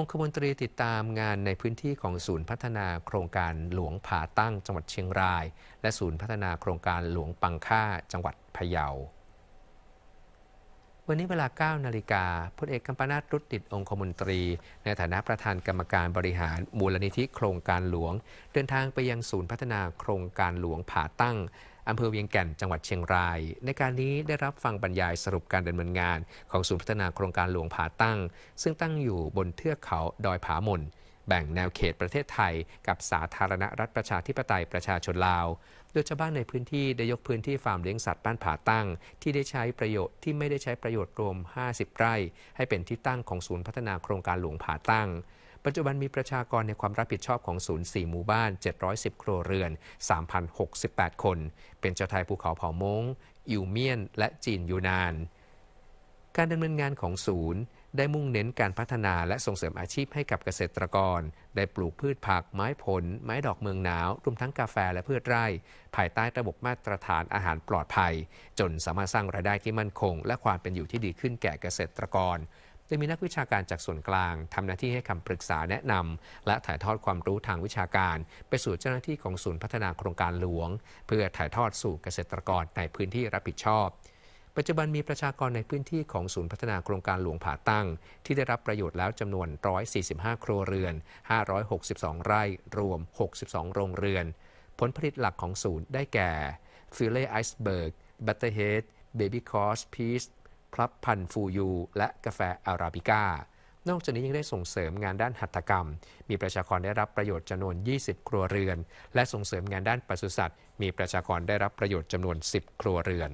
องคมนตรีติดตามงานในพื้นที่ของศูนย์พัฒนาโครงการหลวงผาตั้ง จังหวัดเชียงราย และศูนย์พัฒนาโครงการหลวงปังค่าจังหวัดพะเยา วันนี้เวลา 9นาฬิกาพลเอกกัมปนาตรุติดองคมนตรีในฐานะประธานกรรมการบริหารมูลนิธิโครงการหลวง เดินทางไปยังศูนย์พัฒนาโครงการหลวงผาตั้งอำเภอเวียงแก่น จังหวัดเชียงราย ในการนี้ได้รับฟังบรรยายสรุปการดำเนินงานของศูนย์พัฒนาโครงการหลวงผาตั้ง ซึ่งตั้งอยู่บนเทือกเขาดอยผาหม่น แบ่งแนวเขตประเทศไทยกับสาธารณรัฐประชาธิปไตยประชาชนลาว โดยชาวบ้านในพื้นที่ได้ยกพื้นที่ฟาร์มเลี้ยงสัตว์บ้านผาตั้ง ที่ได้ใช้ประโยชน์ที่ไม่ได้ใช้ประโยชน์รวม50 ไร่ ให้เป็นที่ตั้งของศูนย์พัฒนาโครงการหลวงผาตั้งปัจจุบันมีประชากรในความรับผิดชอบของศูนย์ 4 หมู่บ้าน 710 ครัวเรือน 3,068 คน เป็นชาวไทยภูเขาเผ่ามงอิวเมียน และจีนยูนาน การดำเนินงานของศูนย์ ได้มุ่งเน้นการพัฒนาและส่งเสริมอาชีพให้กับเกษตรกร ได้ปลูกพืชผัก ไม้ผล ไม้ดอกเมืองหนาวรวมทั้งกาแฟและพืชไร่ ภายใต้ระบบมาตรฐานอาหารปลอดภัย จนสามารถสร้างรายได้ที่มั่นคง และความเป็นอยู่ที่ดีขึ้นแก่เกษตรกรโดยมีนักวิชาการจากส่วนกลางทำหน้าที่ให้คำปรึกษาแนะนำและถ่ายทอดความรู้ทางวิชาการ ไปสู่เจ้าหน้าที่ของศูนย์พัฒนาโครงการหลวง เพื่อถ่ายทอดสู่เกษตรกรในพื้นที่รับผิดชอบ ปัจจุบันมีประชากรในพื้นที่ของศูนย์พัฒนาโครงการหลวงผาตั้ง ที่ได้รับประโยชน์แล้วจำนวน 145 ครัวเรือน 562 ไร่ รวม 62 โรงเรือน ผลผลิตหลักของศูนย์ได้แก่ฟิลเล่ไอซ์เบิร์กบัตเตอร์เฮดเบบี้คอสพีซพลับพันฟูยู และกาแฟอาราบิก้า นอกจากนี้ยังได้ส่งเสริมงานด้านหัตถกรรม มีประชากรได้รับประโยชน์จำนวน 20 ครัวเรือน และส่งเสริมงานด้านปศุสัตว์ มีประชากรได้รับประโยชน์จำนวน 10ครัวเรือน